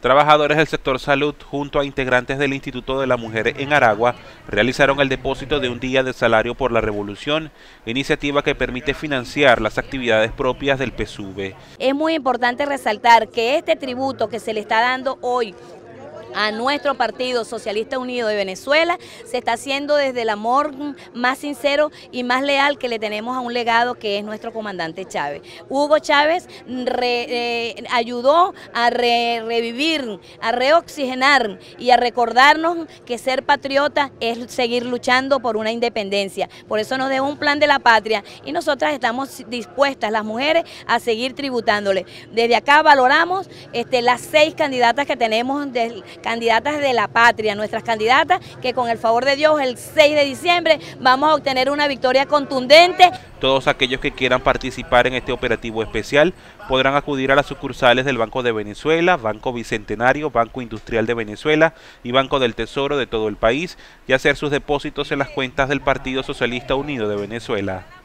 Trabajadores del sector salud junto a integrantes del Instituto de la Mujer en Aragua realizaron el depósito de un día de salario por la revolución, iniciativa que permite financiar las actividades propias del PSUV. Es muy importante resaltar que este tributo que se le está dando hoy a nuestro Partido Socialista Unido de Venezuela se está haciendo desde el amor más sincero y más leal que le tenemos a un legado que es nuestro comandante Chávez. Hugo Chávez eh, ayudó a revivir, a reoxigenar y a recordarnos que ser patriota es seguir luchando por una independencia. Por eso nos dejó un plan de la patria y nosotras estamos dispuestas, las mujeres, a seguir tributándole. Desde acá valoramos este, las seis candidatas que tenemos candidatas de la patria, nuestras candidatas que con el favor de Dios el 6 de diciembre vamos a obtener una victoria contundente. Todos aquellos que quieran participar en este operativo especial podrán acudir a las sucursales del Banco de Venezuela, Banco Bicentenario, Banco Industrial de Venezuela y Banco del Tesoro de todo el país y hacer sus depósitos en las cuentas del Partido Socialista Unido de Venezuela.